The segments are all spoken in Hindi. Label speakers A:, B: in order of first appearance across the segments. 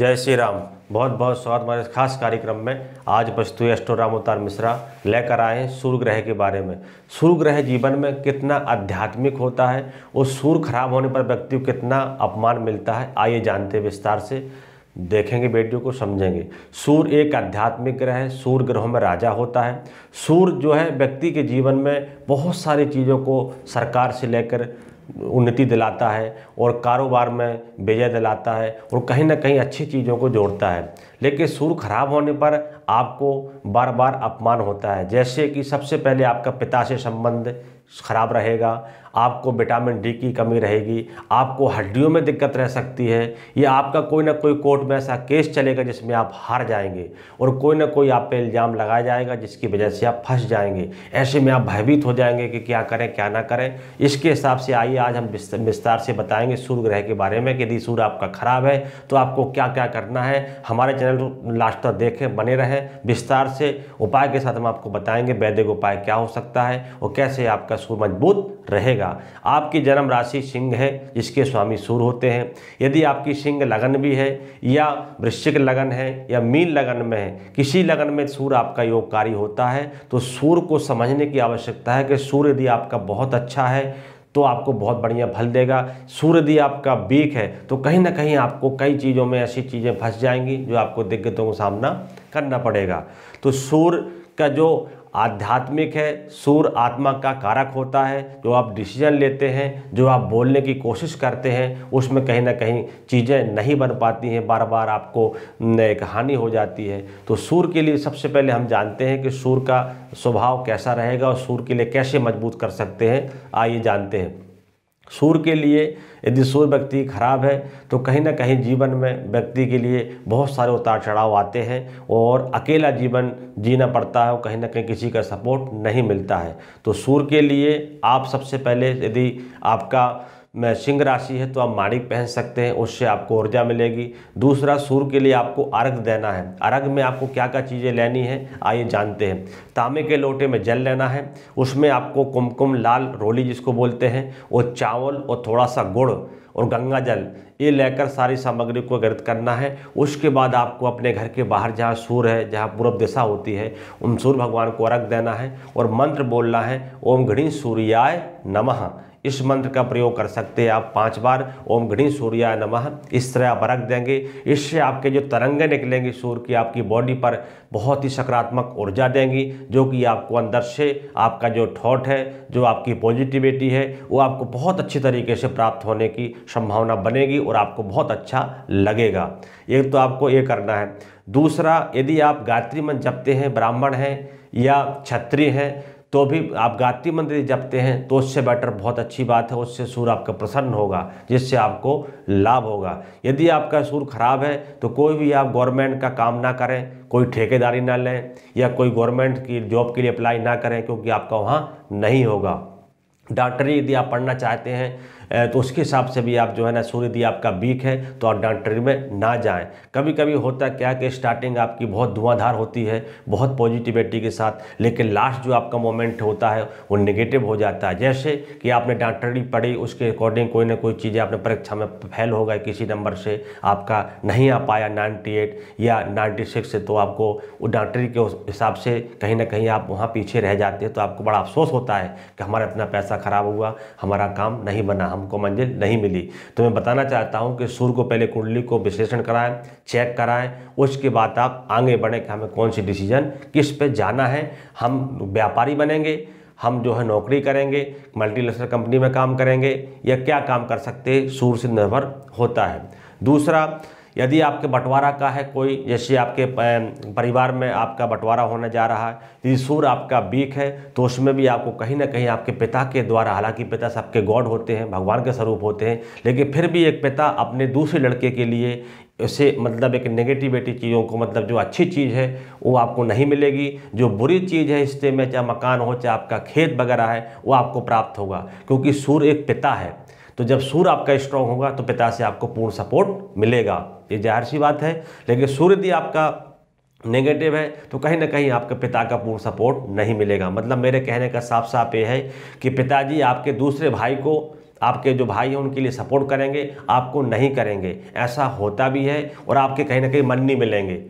A: जय श्री राम बहुत बहुत स्वागत हमारे खास कार्यक्रम में आज वस्तु एस्ट्रो राम उतार मिश्रा लेकर आए हैं सूर्य ग्रह के बारे में सूर्य ग्रह जीवन में कितना आध्यात्मिक होता है और सूर्य खराब होने पर व्यक्ति को कितना अपमान मिलता है आइए जानते विस्तार से देखेंगे बेटियों को समझेंगे सूर्य एक आध्यात्मिक ग्रह है सूर्य ग्रहों में राजा होता है सूर्य जो है व्यक्ति के जीवन में बहुत सारी चीज़ों को सरकार से लेकर उन्नति दिलाता है और कारोबार में विजय दिलाता है और कहीं ना कहीं अच्छी चीज़ों को जोड़ता है लेकिन सुर खराब होने पर आपको बार बार अपमान होता है जैसे कि सबसे पहले आपका पिता से संबंध ख़राब रहेगा आपको विटामिन डी की कमी रहेगी आपको हड्डियों में दिक्कत रह सकती है या आपका कोई ना कोई कोर्ट में ऐसा केस चलेगा जिसमें आप हार जाएंगे और कोई ना कोई आप पे इल्ज़ाम लगाया जाएगा जिसकी वजह से आप फंस जाएंगे ऐसे में आप भयभीत हो जाएंगे कि क्या करें क्या ना करें इसके हिसाब से आइए आज हम विस्तार से बताएँगे सूर्य ग्रह के बारे में कि यदि सूर्य आपका खराब है तो आपको क्या क्या करना है हमारे चैनल को लास्ट तक देखें बने रहें विस्तार से उपाय के साथ हम आपको बताएँगे वैदिक उपाय क्या हो सकता है और कैसे आपका सूर मजबूत रहेगा आपकी जन्म राशि सिंह है जिसके स्वामी सूर्य होते हैं यदि आपकी सिंह लगन भी है या वृश्चिक लगन है या मीन लगन में है किसी लगन में सूर्य आपका योगकारी होता है तो सूर्य को समझने की आवश्यकता है कि सूर्य यदि आपका बहुत अच्छा है तो आपको बहुत बढ़िया फल देगा सूर्य यदि आपका बीक है तो कहीं ना कहीं आपको कई चीज़ों में ऐसी चीज़ें फंस जाएंगी जो आपको दिक्कतों का सामना करना पड़ेगा तो सूर्य का जो आध्यात्मिक है सूर आत्मा का कारक होता है जो आप डिसीजन लेते हैं जो आप बोलने की कोशिश करते हैं उसमें कहीं ना कहीं चीज़ें नहीं बन पाती हैं बार बार आपको एक हानि हो जाती है तो सूर के लिए सबसे पहले हम जानते हैं कि सूर का स्वभाव कैसा रहेगा और सूर के लिए कैसे मजबूत कर सकते हैं आइए जानते हैं सूर्य के लिए यदि सूर्य व्यक्ति खराब है तो कहीं ना कहीं जीवन में व्यक्ति के लिए बहुत सारे उतार चढ़ाव आते हैं और अकेला जीवन जीना पड़ता है और कहीं ना कहीं किसी का सपोर्ट नहीं मिलता है तो सूर्य के लिए आप सबसे पहले यदि आपका में सिंह राशि है तो आप माणिक पहन सकते हैं उससे आपको ऊर्जा मिलेगी दूसरा सूर्य के लिए आपको अर्घ देना है अर्घ में आपको क्या क्या चीज़ें लेनी है आइए जानते हैं तांबे के लोटे में जल लेना है उसमें आपको कुमकुम लाल रोली जिसको बोलते हैं और चावल और थोड़ा सा गुड़ और गंगा जल ये लेकर सारी सामग्री को गर्द करना है उसके बाद आपको अपने घर के बाहर जहाँ सूर्य है जहाँ पूर्व दिशा होती है उन सूर्य भगवान को अर्घ देना है और मंत्र बोलना है ओम घृणी सूर्याय नमः इस मंत्र का प्रयोग कर सकते हैं आप पांच बार ओम घड़ी सूर्या नमः इस तरह आप रख देंगे इससे आपके जो तरंगे निकलेंगी सूर्य की आपकी बॉडी पर बहुत ही सकारात्मक ऊर्जा देंगी जो कि आपको अंदर से आपका जो थॉट है जो आपकी पॉजिटिविटी है वो आपको बहुत अच्छी तरीके से प्राप्त होने की संभावना बनेगी और आपको बहुत अच्छा लगेगा एक तो आपको ये करना है दूसरा यदि आप गायत्री मंत्र जपते हैं ब्राह्मण हैं या छत्री हैं तो भी आप गायत्री मंत्र जपते हैं तो उससे बेटर बहुत अच्छी बात है उससे सुर आपका प्रसन्न होगा जिससे आपको लाभ होगा यदि आपका सुर खराब है तो कोई भी आप गवर्नमेंट का काम ना करें कोई ठेकेदारी ना लें या कोई गवर्नमेंट की जॉब के लिए अप्लाई ना करें क्योंकि आपका वहाँ नहीं होगा डॉक्टरी यदि आप पढ़ना चाहते हैं तो उसके हिसाब से भी आप जो है ना सूर्यदि आपका वीक है तो आप डॉक्टरी में ना जाएं कभी कभी होता क्या कि स्टार्टिंग आपकी बहुत धुआंधार होती है बहुत पॉजिटिविटी के साथ लेकिन लास्ट जो आपका मोमेंट होता है वो निगेटिव हो जाता है जैसे कि आपने डॉक्टरी पढ़ी उसके अकॉर्डिंग कोई ना कोई चीज़ें आपने परीक्षा में फेल हो गए किसी नंबर से आपका नहीं आ पाया नाइन्टी या नाइन्टी सिक्स तो आपको डॉक्टरी के हिसाब से कहीं ना कहीं आप वहाँ पीछे रह जाते हैं तो आपको बड़ा अफसोस होता है कि हमारा इतना पैसा ख़राब हुआ हमारा काम नहीं बना हमको मंजिल नहीं मिली तो मैं बताना चाहता हूँ कि सूर्य को पहले कुंडली को विश्लेषण कराएं चेक कराएं उसके बाद आप आगे बढ़ें कि हमें कौन सी डिसीजन किस पे जाना है हम व्यापारी बनेंगे हम जो है नौकरी करेंगे मल्टीनेशनल कंपनी में काम करेंगे या क्या काम कर सकते सूर्य से निर्भर होता है दूसरा यदि आपके बंटवारा का है कोई जैसे आपके परिवार में आपका बंटवारा होने जा रहा है यदि सूर्य आपका बीक है तो उसमें भी आपको कहीं ना कहीं आपके पिता के द्वारा हालांकि पिता सबके गॉड होते हैं भगवान के स्वरूप होते हैं लेकिन फिर भी एक पिता अपने दूसरे लड़के के लिए उसे मतलब एक नेगेटिविटी चीज़ों को मतलब जो अच्छी चीज़ है वो आपको नहीं मिलेगी जो बुरी चीज़ है रिश्ते में चाहे मकान हो चाहे आपका खेत वगैरह है वो आपको प्राप्त होगा क्योंकि सूर्य एक पिता है तो जब सूर्य आपका स्ट्रांग होगा तो पिता से आपको पूर्ण सपोर्ट मिलेगा ये जाहिर सी बात है लेकिन सूर्य यदि आपका नेगेटिव है तो कहीं ना कहीं आपके पिता का पूर्ण सपोर्ट नहीं मिलेगा मतलब मेरे कहने का साफ साफ ये है कि पिताजी आपके दूसरे भाई को आपके जो भाई हैं उनके लिए सपोर्ट करेंगे आपको नहीं करेंगे ऐसा होता भी है और आपके कहीं ना कहीं मन नहीं मिलेंगे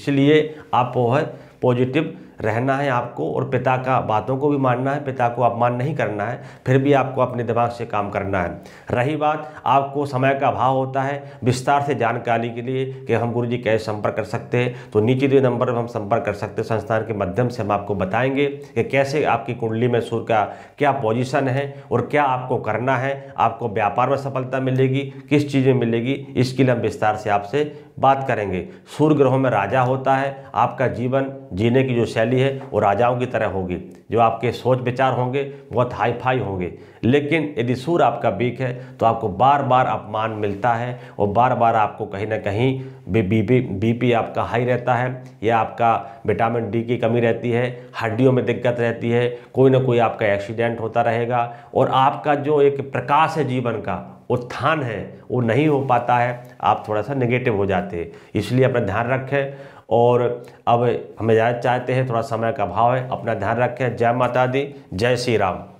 A: इसलिए आप वो है पॉजिटिव रहना है आपको और पिता का बातों को भी मानना है पिता को अपमान नहीं करना है फिर भी आपको अपने दिमाग से काम करना है रही बात आपको समय का अभाव होता है विस्तार से जानकारी के लिए कि हम गुरु जी कैसे संपर्क कर सकते हैं तो नीचे दिए नंबर पर हम संपर्क कर सकते हैं संस्थान के माध्यम से हम आपको बताएंगे कि कैसे आपकी कुंडली में सूर्य का क्या पोजिशन है और क्या आपको करना है आपको व्यापार में सफलता मिलेगी किस चीज़ में मिलेगी इसके लिए हम विस्तार से आपसे बात करेंगे सूर्य ग्रहों में राजा होता है आपका जीवन जीने की जो शैली शैली है वो राजाओं की तरह होगी जो आपके सोच विचार होंगे बहुत हाई फाई होंगे लेकिन यदि सूर आपका वीक है तो आपको बार बार अपमान मिलता है और बार बार आपको कहीं ना कहीं बीपी बीपी आपका हाई रहता है या आपका विटामिन डी की कमी रहती है हड्डियों में दिक्कत रहती है कोई ना कोई आपका एक्सीडेंट होता रहेगा और आपका जो एक प्रकाश है जीवन का उत्थान है वो नहीं हो पाता है आप थोड़ा सा नेगेटिव हो जाते हैं इसलिए अपना ध्यान रखें और अब हम इजाज़त चाहते हैं थोड़ा समय का अभाव है अपना ध्यान रखें जय माता दी जय श्री राम